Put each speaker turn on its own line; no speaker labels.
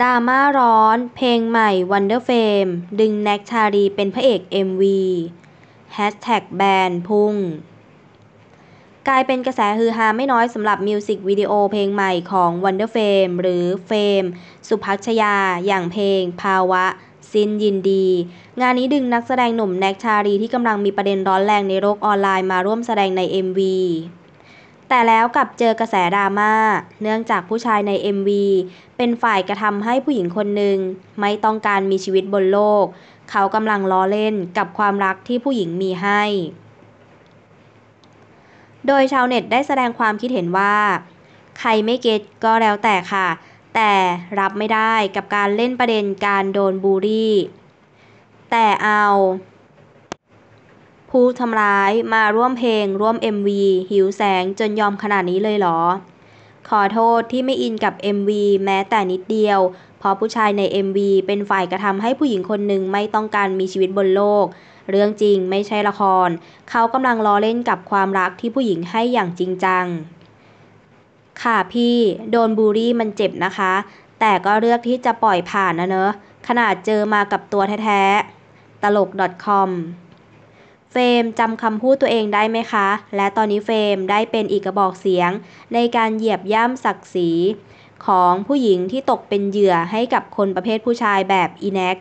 ดราม่าร้อน เพลงใหม่วันเดอร์เฟมดึงแน็กชาลีเป็นพระเอก MV แฮชแท็กแบนพุ่ง กลายเป็นกระแสฮือฮาไม่น้อยสำหรับมิวสิกวิดีโอเพลงใหม่ของ Wonder Fame หรือเฟม สุภัชยา อย่างเพลงภาวะ สิ้นยินดี งานนี้ดึงนักแสดงหนุ่มแน็กชาลีที่กำลังมีประเด็นร้อนแรงในโลกออนไลน์มาร่วมแสดงใน MV แต่แล้วกลับเจอกระแสดราม่า เนื่องจากผู้ชายใน MV เป็นฝ่ายกระทำให้ผู้หญิงคนหนึ่งไม่ต้องการมีชีวิตบนโลก เขากำลังล้อเล่นกับความรักที่ผู้หญิงมีให้ โดยชาวเน็ตได้แสดงความคิดเห็นว่า ใครไม่เก็ตก็แล้วแต่ค่ะ แต่รับไม่ได้กับการเล่นประเด็นการโดนบูรี่ แต่เอาผู้ทำร้ายมาร่วมเพลงร่วม MV หิวแสงจนยอมขนาดนี้เลยเหรอ ขอโทษที่ไม่อินกับ MV แม้แต่นิดเดียว เพราะผู้ชายใน MV เป็นฝ่ายกระทำให้ผู้หญิงคนหนึ่งไม่ต้องการมีชีวิตบนโลก เรื่องจริงไม่ใช่ละคร เขากำลังล้อเล่นกับความรักที่ผู้หญิงให้อย่างจริงจัง ค่ะพี่โดนบูรี่มันเจ็บนะคะ แต่ก็เลือกที่จะปล่อยผ่านนะเนอะขนาดเจอมากับตัวแท้ๆตลก .com เฟรมจำคำพูดตัวเองได้ไหมคะ และตอนนี้เฟรมได้เป็นอีกกระบอกเสียง ในการเหยียบย่ำศักดิ์ศรีของผู้หญิงที่ตกเป็นเหยื่อให้กับคนประเภทผู้ชายแบบอีแน็ก